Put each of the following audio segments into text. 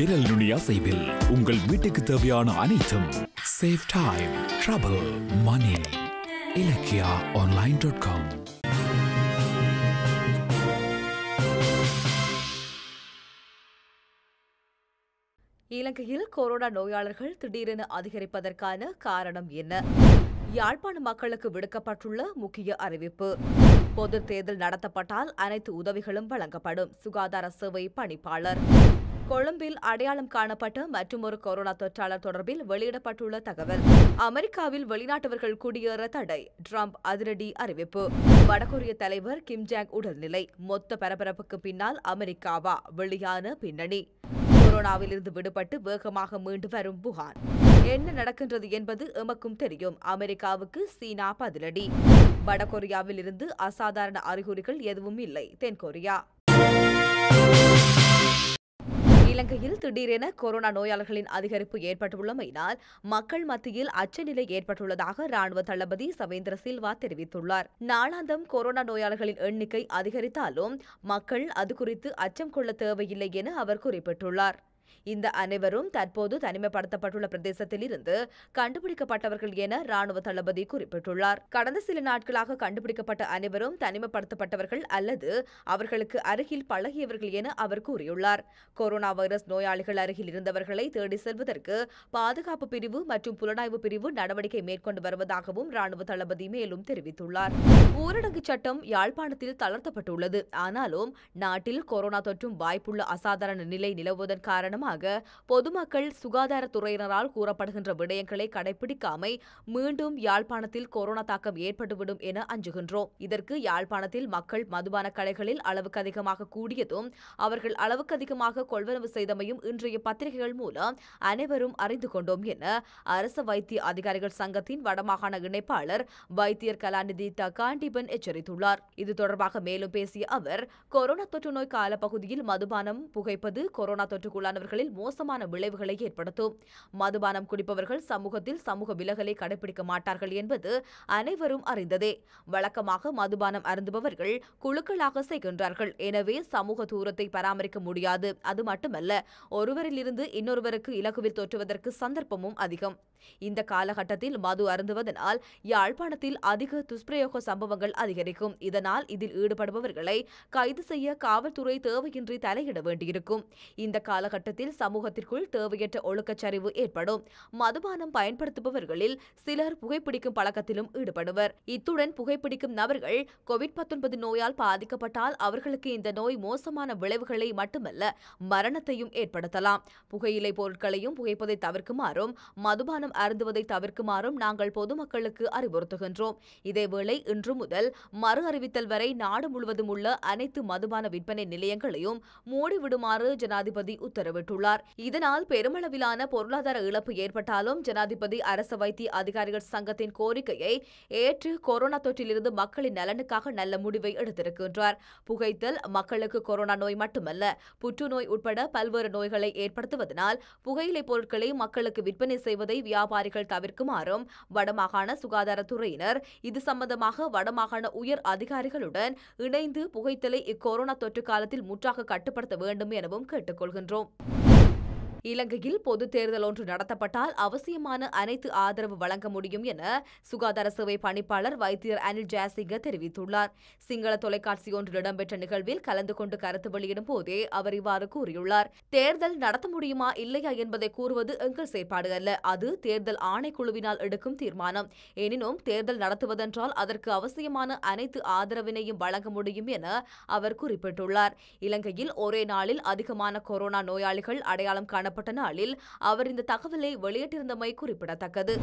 விரல் நுனி அசைவில் உங்கள் வீட்டுக்கு தேவையான அனைத்தும் save time trouble money Ilakkiya online dot com இலங்கையில் கொரோனா நோயாளர்கள் திடீரென அதிகரிப்பதற்கான காரணம் என்ன யாழ்ப்பாண மக்களுக்கு விடுக்கப்பட்டுள்ள முக்கிய அறிவிப்பு பொது தேர்தல் நடத்தப்பட்டால் அனைத்து உதவிகளும் வழங்கப்படும் சுகாதார சேவை பணிப்பாளர் கொழும்பில் அடையாளம் காணப்பட்ட மற்றொரு கொரோனா தொற்றாளர் தொடர்பில் வெளியிடப்பட்டுள்ள தகவல் அமெரிக்காவில் வெளிநாட்டவர்கள் குடியேற தடை ட்ரம்ப் அதிரடி அறிவிப்பு வடகொரிய தலைவர் கிம் ஜாங் உடல்நிலை மொத்த பரபரப்புக்கு பின்னால் அமெரிக்காவா வெளியான பின்னணி கொரோனாவிலிருந்து விடுபட்டு வேகமாக மீண்டு வரும் புகான் என்ன நடக்கின்றது என்பது எமக்கும் தெரியும் அமெரிக்காவுக்கு சீனா பதிலடி வடகொரியாவில் இருந்து அசாதாரண அறிகுறிகள் எதுவும் இல்லை தென்கொரியா இலங்கையில் திடீரென கொரோனா நோயாளர்களின் அதிகரிப்பு ஏற்பட்டுள்ளமையினால் மக்கள் மத்தியில் அச்சநிலை ஏற்பட்டுள்ளதாக ராணுவ தளபதி சவேந்திர சில்வா தெரிவித்துள்ளார் நாளாந்தம் கொரோனா நோயாளர்களின் எண்ணிக்கை அதிகரித்தாலும் மக்கள் அது குறித்து அச்சம் கொள்ள தேவையில்லை என அவர் குறிப்பிட்டுள்ளார் இந்த அனைவரும் தற்போது தனிமைப்படுத்தப்பட்டுள்ள பிரதேசத்தில் இருந்து கண்டுபிடிக்கப்பட்டவர்கள் என ராணுவ தளபதி குறிப்பிட்டுள்ளார் கடந்த சில நாட்களாக கண்டுபிடிக்கப்பட்ட அனைவரும் தனிமைப்படுத்தப்பட்டவர்கள் அல்லது அவர்களுக்கு அருகில் பழகியவர்கள் என அவர் கூறியுள்ளார் கொரோனா வைரஸ் நோயாளிகள் அருகில் இருந்தவர்களை தேடி செல்வதற்கு பாதுகாப்பு பிரிவு மற்றும் புலனாய்வு பிரிவு நடவடிக்கை மேற்கொண்டு வருவதாகவும் ராணுவ தளபதி மேலும் தெரிவித்துள்ளார் ஊரடங்கு சட்டம் யாழ்ப்பாணத்தில் தளர்த்தப்பட்டுள்ளது ஆனாலும் நாட்டில் கொரோனா தொற்றும் வாய்ப்புள்ள அசாதாரண நிலை நிலவுவதன் காரணமாக காரணமாக பொதுமக்கள் சுகாதாரத்துறையினரால் கூறப்படுகின்ற விடயங்களை கடைபிடிக்காமை மீண்டும் யாழ்ப்பாணத்தில் கொரோனா தாக்கம் ஏற்பட்டுவிடும் என அஞ்சுகின்றோம் இதற்கு யாழ்ப்பாணத்தில் மக்கள் மதுபான கடைகளில் அளவுக்கு அதிகமாக கூடியதும் அவர்கள் அளவுக்கு அதிகமாக கொள்வனவு செய்தமையும் இன்றைய பத்திரிகைகள் மூலம் அனைவரும் அறிந்து கொண்டோம் என அரச வைத்திய அதிகாரிகள் சங்கத்தின் வடமாகாண இணைப்பாளர் வைத்தியர் கலாநிதி காண்டிபன் எச்சரித்துள்ளார் இது தொடர்பாக மேலும் பேசிய அவர் கொரோனா தொற்று நோய் காலப்பகுதியில் மதுபானம் புகைப்பது கொரோனா தொற்றுக்குள்ளானவர்களை சமூகங்களில் மோசமான விளைவுகளை ஏற்படுத்தும் மதுபானம் குடிப்பவர்கள் சமூகத்தில் சமூக விலகலை கடைபிடிக்க மாட்டார்கள் என்பது அனைவரும் அறிந்ததே வழக்கமாக மதுபானம் அருந்துபவர்கள் குழுக்களாக செய்கின்றார்கள் எனவே சமூக தூரத்தை பராமரிக்க முடியாது அது மட்டுமல்ல ஒருவரிலிருந்து இன்னொருவருக்கு இலகுவில் தோற்றுவதற்கு சந்தர்ப்பமும் அதிகம் இந்த காலகட்டத்தில் மது அருந்துவதனால் யாழ்ப்பாணத்தில் அதிக துஷ்பிரயோக சம்பவங்கள் அதிகரிக்கும் இதனால் இதில் ஈடுபடுபவர்களை கைது செய்ய காவல்துறை தேவையின்றி தலையிட வேண்டியிருக்கும் இந்த காலகட்டத்தில் இதனால் சமூகத்திற்குள் தேவையற்ற ஒழுக்கச்சரிவு ஏற்படும் மதுபானம் பயன்படுத்துபவர்களில் சிலர் புகைப்பிடிக்கும் பழக்கத்திலும் ஈடுபடுவர் இத்துடன் புகைப்பிடிக்கும் நபர்கள் கோவிட் நோயால் பாதிக்கப்பட்டால் அவர்களுக்கு இந்த நோய் மோசமான விளைவுகளை மட்டுமல்ல மரணத்தையும் ஏற்படுத்தலாம் புகையிலை பொருட்களையும் புகைப்பதை தவிர்க்குமாறும் மதுபானம் அருந்துவதை தவிர்க்குமாறும் நாங்கள் பொதுமக்களுக்கு அறிவுறுத்துகின்றோம் இதேவேளை இன்று முதல் மறு அறிவித்தல் வரை நாடு முழுவதும் உள்ள அனைத்து மதுபான விற்பனை நிலையங்களையும் மூடிவிடுமாறு ஜனாதிபதி உத்தரவிட்டுள்ளார் தெரிவித்துள்ளார் இதனால் பெருமளவிலான பொருளாதார இழப்பு ஏற்பட்டாலும் ஜனாதிபதி அரச வைத்திய அதிகாரிகள் சங்கத்தின் கோரிக்கையை ஏற்று கொரோனா தொற்றிலிருந்து மக்களின் நலனுக்காக நல்ல முடிவை எடுத்திருக்கின்றார் புகைத்தல் மக்களுக்கு கொரோனா நோய் மட்டுமல்ல புற்றுநோய் உட்பட பல்வேறு நோய்களை ஏற்படுத்துவதனால் புகையிலை பொருட்களை மக்களுக்கு விற்பனை செய்வதை வியாபாரிகள் தவிர்க்குமாறும் வடமாகாண சுகாதாரத்துறையினர் இது சம்பந்தமாக வடமாகாண உயர் அதிகாரிகளுடன் இணைந்து புகைத்தலை இக்கொரோனா தொற்று காலத்தில் முற்றாக கட்டுப்படுத்த வேண்டும் எனவும் கேட்டுக்கொள்கின்றோம் இலங்கையில் பொது தேர்தல் ஒன்று நடத்தப்பட்டால் அவசியமான அனைத்து ஆதரவு வழங்க முடியும் என சுகாதார சேவை பணிப்பாளர் வைத்தியர் அனில் ஜெயசிங்க தெரிவித்துள்ளார் சிங்கள தொலைக்காட்சி ஒன்று இடம்பெற்ற நிகழ்வில் கலந்து கொண்டு கருத்து வெளியிடும் போதே அவர் இவ்வாறு கூறியுள்ளார் தேர்தல் நடத்த முடியுமா இல்லையா என்பதை கூறுவது எங்கள் செயற்பாடு அல்ல அது தேர்தல் ஆணைக்குழுவினால் எடுக்கும் தீர்மானம் எனினும் தேர்தல் நடத்துவதென்றால் அதற்கு அவசியமான அனைத்து ஆதரவினையும் வழங்க முடியும் என அவர் குறிப்பிட்டுள்ளார் இலங்கையில் ஒரே நாளில் அதிகமான கொரோனா நோயாளிகள் அடையாளம் காண காணப்பட்ட நாளில் அவர் இந்த தகவலை வெளியிட்டிருந்தமை குறிப்பிடத்தக்கது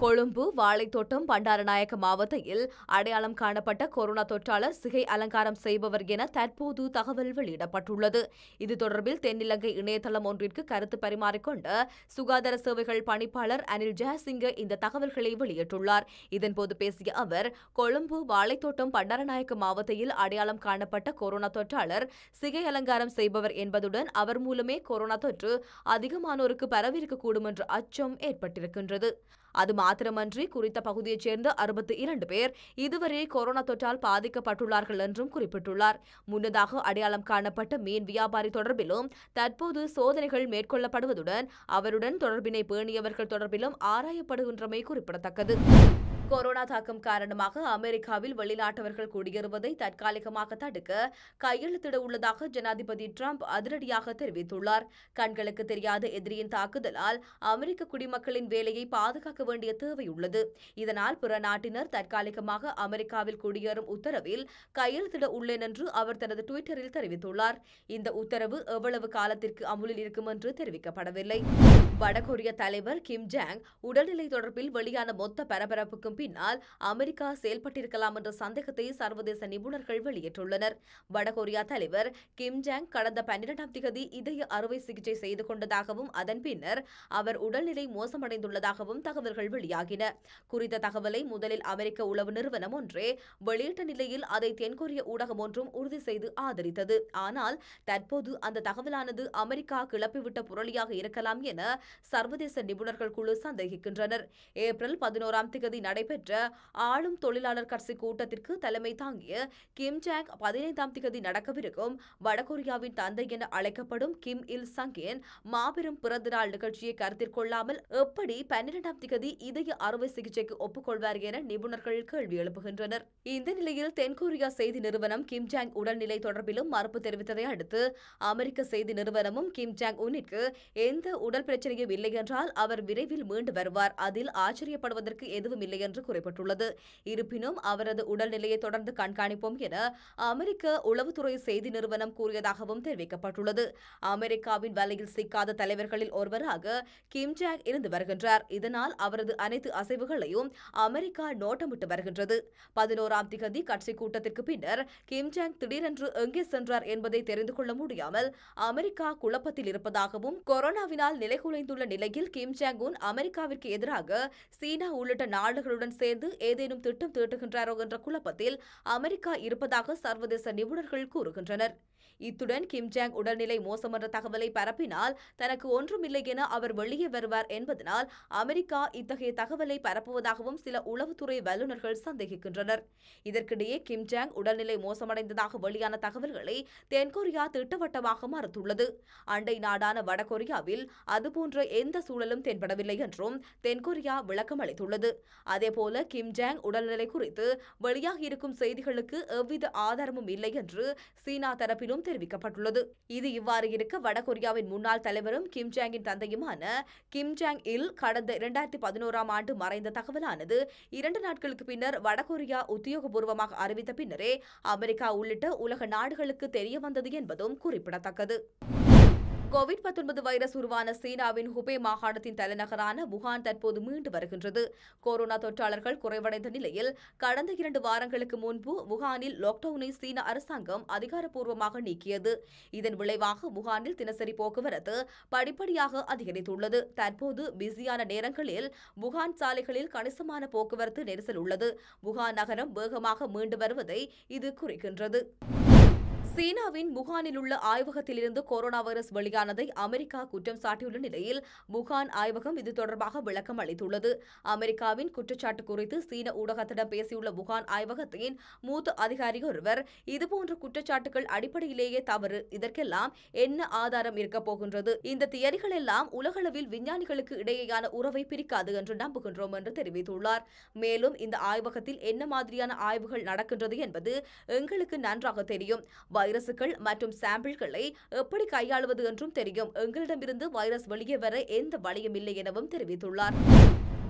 கொழும்பு வாழைத்தோட்டம் பண்டாரநாயக்க மாவட்டத்தில் அடையாளம் காணப்பட்ட கொரோனா தொற்றாளர் சிகை அலங்காரம் செய்பவர் என தற்போது தகவல் வெளியிடப்பட்டுள்ளது இது தொடர்பில் தென்னிலங்கை இணையதளம் ஒன்றிற்கு கருத்து பரிமாறிக்கொண்ட சுகாதார சேவைகள் பணிப்பாளர் அனில் ஜெயசிங்க இந்த தகவல்களை வெளியிட்டுள்ளார் இதன்போது பேசிய அவர் கொழும்பு வாழைத்தோட்டம் பண்டாரநாயக்க மாவட்டத்தில் அடையாளம் காணப்பட்ட கொரோனா தொற்றாளர் சிகை அலங்காரம் செய்பவர் என்பதுடன் அவர் மூலமே கொரோனா தொற்று அதிகமானோருக்கு பரவியிருக்கக்கூடும் என்ற அச்சம் ஏற்பட்டிருக்கின்றது அது மாத்திரமன்றி குறித்த பகுதியைச் சேர்ந்த அறுபத்தி இரண்டு பேர் இதுவரை கொரோனா தொற்றால் பாதிக்கப்பட்டுள்ளார்கள் என்றும் குறிப்பிட்டுள்ளார் முன்னதாக அடையாளம் காணப்பட்ட மீன் வியாபாரி தொடர்பிலும் தற்போது சோதனைகள் மேற்கொள்ளப்படுவதுடன் அவருடன் தொடர்பினை பேணியவர்கள் தொடர்பிலும் ஆராயப்படுகின்றமை குறிப்பிடத்தக்கது கொரோனா தாக்கம் காரணமாக அமெரிக்காவில் வெளிநாட்டவர்கள் குடியேறுவதை தற்காலிகமாக தடுக்க கையெழுத்திட உள்ளதாக ஜனாதிபதி டிரம்ப் அதிரடியாக தெரிவித்துள்ளார் கண்களுக்கு தெரியாத எதிரியின் தாக்குதலால் அமெரிக்க குடிமக்களின் வேலையை பாதுகாக்க வேண்டிய தேவை உள்ளது இதனால் பிற நாட்டினர் தற்காலிகமாக அமெரிக்காவில் குடியேறும் உத்தரவில் கையெழுத்திட உள்ளேன் என்று அவர் தனது டுவிட்டரில் தெரிவித்துள்ளார் இந்த உத்தரவு எவ்வளவு காலத்திற்கு அமுலில் இருக்கும் என்று தெரிவிக்கப்படவில்லை வடகொரிய தலைவர் கிம் ஜாங் உடல்நிலை தொடர்பில் வெளியான மொத்த பரபரப்புக்கும் பின்னால் அமெரிக்கா செயல்பட்டிருக்கலாம் என்ற சந்தேகத்தை சர்வதேச நிபுணர்கள் வெளியிட்டுள்ளனர் வடகொரியா தலைவர் கிம் ஜாங் கடந்த பன்னிரெண்டாம் திகதி இதய அறுவை சிகிச்சை செய்து கொண்டதாகவும் அதன் பின்னர் அவர் உடல்நிலை மோசமடைந்துள்ளதாகவும் தகவல்கள் வெளியாகின குறித்த தகவலை முதலில் அமெரிக்க உளவு நிறுவனம் ஒன்றே வெளியிட்ட நிலையில் அதை தென்கொரிய ஊடகம் ஒன்றும் உறுதி செய்து ஆதரித்தது ஆனால் தற்போது அந்த தகவலானது அமெரிக்கா கிளப்பிவிட்ட புரளியாக இருக்கலாம் என சர்வதேச நிபுணர்கள் குழு சந்தேகிக்கின்றனர் ஏப்ரல் பதினோராம் திகதி நடை நடைபெற்ற ஆளும் தொழிலாளர் கட்சி கூட்டத்திற்கு தலைமை தாங்கிய கிம் ஜாங் பதினைந்தாம் தேதி நடக்கவிருக்கும் வடகொரியாவின் தந்தை என அழைக்கப்படும் கிம் இல் சங்கின் மாபெரும் பிறந்தநாள் நிகழ்ச்சியை கருத்தில் கொள்ளாமல் எப்படி பன்னிரெண்டாம் திகதி இதய அறுவை சிகிச்சைக்கு ஒப்புக்கொள்வார் என நிபுணர்கள் கேள்வி எழுப்புகின்றனர் இந்த நிலையில் தென்கொரியா செய்தி நிறுவனம் கிம் ஜாங் உடல்நிலை தொடர்பிலும் மறுப்பு தெரிவித்ததை அடுத்து அமெரிக்க செய்தி நிறுவனமும் கிம் ஜாங் உன்னிற்கு எந்த உடல் பிரச்சனையும் இல்லை என்றால் அவர் விரைவில் மீண்டு வருவார் அதில் ஆச்சரியப்படுவதற்கு எதுவும் இல்லை என்று குறிப்பிட்டுள்ளது இருப்பினும் அவரது உடல்நிலையை தொடர்ந்து கண்காணிப்போம் என அமெரிக்க உளவுத்துறை செய்தி நிறுவனம் கூறியதாகவும் தெரிவிக்கப்பட்டுள்ளது அமெரிக்காவின் வலையில் சிக்காத தலைவர்களில் ஒருவராக கிம் ஜாக் இருந்து வருகின்றார் இதனால் அவரது அனைத்து அசைவுகளையும் அமெரிக்கா நோட்டமிட்டு வருகின்றது பதினோராம் திகதி கட்சி கூட்டத்திற்கு பின்னர் கிம் ஜாங் திடீரென்று எங்கே சென்றார் என்பதை தெரிந்து கொள்ள முடியாமல் அமெரிக்கா குழப்பத்தில் இருப்பதாகவும் கொரோனாவினால் நிலைகுலைந்துள்ள நிலையில் கிம் ஜாங் உன் அமெரிக்காவிற்கு எதிராக சீனா உள்ளிட்ட நாடுகளுடன் நாடுகளுடன் சேர்ந்து ஏதேனும் திட்டம் தீட்டுகின்றாரோ என்ற குழப்பத்தில் அமெரிக்கா இருப்பதாக சர்வதேச நிபுணர்கள் கூறுகின்றனர் இத்துடன் கிம் ஜாங் உடல்நிலை மோசமென்ற தகவலை பரப்பினால் தனக்கு ஒன்றுமில்லை என அவர் வெளியே வருவார் என்பதனால் அமெரிக்கா இத்தகைய தகவலை பரப்புவதாகவும் சில உளவுத்துறை வல்லுநர்கள் சந்தேகிக்கின்றனர் இதற்கிடையே கிம் ஜாங் உடல்நிலை மோசமடைந்ததாக வெளியான தகவல்களை தென்கொரியா திட்டவட்டமாக மறுத்துள்ளது அண்டை நாடான வடகொரியாவில் அதுபோன்ற எந்த சூழலும் தென்படவில்லை என்றும் தென்கொரியா விளக்கம் அளித்துள்ளது அதேபோல கிம் ஜாங் உடல்நிலை குறித்து வெளியாகியிருக்கும் செய்திகளுக்கு எவ்வித ஆதாரமும் இல்லை என்று சீனா தரப்பிலும் தெரிவிக்கப்பட்டுள்ளது இது இவ்வாறு இருக்க வடகொரியாவின் முன்னாள் தலைவரும் கிம் ஜாங்கின் தந்தையுமான கிம் ஜாங் இல் கடந்த இரண்டாயிரத்தி பதினோராம் ஆண்டு மறைந்த தகவலானது இரண்டு நாட்களுக்கு பின்னர் வடகொரியா உத்தியோகபூர்வமாக அறிவித்த பின்னரே அமெரிக்கா உள்ளிட்ட உலக நாடுகளுக்கு தெரிய வந்தது என்பதும் குறிப்பிடத்தக்கது கோவிட் வைரஸ் உருவான சீனாவின் ஹுபே மாகாணத்தின் தலைநகரான வுஹான் தற்போது மீண்டு வருகின்றது கொரோனா தொற்றாளர்கள் குறைவடைந்த நிலையில் கடந்த இரண்டு வாரங்களுக்கு முன்பு வுகானில் லாக்டவுனை சீன அரசாங்கம் அதிகாரப்பூர்வமாக நீக்கியது இதன் விளைவாக வுகானில் தினசரி போக்குவரத்து படிப்படியாக அதிகரித்துள்ளது தற்போது பிஸியான நேரங்களில் வுகான் சாலைகளில் கணிசமான போக்குவரத்து நெரிசல் உள்ளது வுகான் நகரம் வேகமாக மீண்டு வருவதை இது குறிக்கின்றது சீனாவின் முகானில் உள்ள ஆய்வகத்திலிருந்து கொரோனா வைரஸ் வெளியானதை அமெரிக்கா குற்றம் சாட்டியுள்ள நிலையில் முகான் ஆய்வகம் இது தொடர்பாக விளக்கம் அளித்துள்ளது அமெரிக்காவின் குற்றச்சாட்டு குறித்து சீன ஊடகத்திடம் பேசியுள்ள முகான் ஆய்வகத்தின் மூத்த அதிகாரி ஒருவர் இதுபோன்ற குற்றச்சாட்டுகள் அடிப்படையிலேயே தவறு இதற்கெல்லாம் என்ன ஆதாரம் இருக்கப் போகின்றது இந்த தியரிகள் எல்லாம் உலகளவில் விஞ்ஞானிகளுக்கு இடையேயான உறவை பிரிக்காது என்று நம்புகின்றோம் என்று தெரிவித்துள்ளார் மேலும் இந்த ஆய்வகத்தில் என்ன மாதிரியான ஆய்வுகள் நடக்கின்றது என்பது எங்களுக்கு நன்றாக தெரியும் வைரசுகள் மற்றும் சாம்பிள்களை எப்படி கையாளுவது என்றும் தெரியும் எங்களிடமிருந்து வைரஸ் வெளியே வர எந்த வழியும் இல்லை எனவும் தெரிவித்துள்ளார்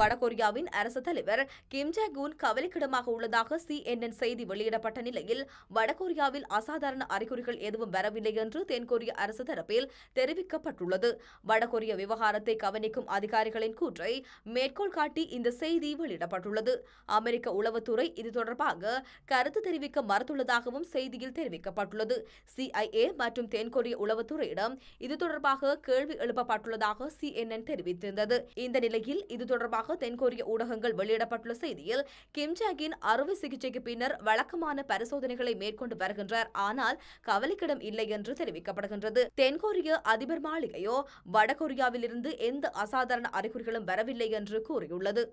வடகொரியாவின் அரசு தலைவர் கிம் ஜாகூன் கவலைக்கிடமாக உள்ளதாக சிஎன்என் செய்தி வெளியிடப்பட்ட நிலையில் வடகொரியாவில் அசாதாரண அறிகுறிகள் எதுவும் வரவில்லை என்று தென்கொரிய அரசு தரப்பில் தெரிவிக்கப்பட்டுள்ளது வடகொரிய விவகாரத்தை கவனிக்கும் அதிகாரிகளின் கூற்றை மேற்கோள் காட்டி இந்த செய்தி வெளியிடப்பட்டுள்ளது அமெரிக்க உளவுத்துறை இது தொடர்பாக கருத்து தெரிவிக்க மறுத்துள்ளதாகவும் செய்தியில் தெரிவிக்கப்பட்டுள்ளது சிஐஏ மற்றும் தென்கொரிய உளவுத்துறையிடம் இது தொடர்பாக கேள்வி எழுப்பப்பட்டுள்ளதாக சிஎன்என் தெரிவித்திருந்தது இந்த நிலையில் இது தொடர்பாக தொடர்பாக தென்கொரிய ஊடகங்கள் வெளியிடப்பட்டுள்ள செய்தியில் கிம் அறுவை சிகிச்சைக்கு பின்னர் வழக்கமான பரிசோதனைகளை மேற்கொண்டு வருகின்றார் ஆனால் கவலைக்கிடம் இல்லை என்று தெரிவிக்கப்படுகின்றது தென்கொரிய அதிபர் மாளிகையோ வடகொரியாவிலிருந்து எந்த அசாதாரண அறிகுறிகளும் வரவில்லை என்று கூறியுள்ளது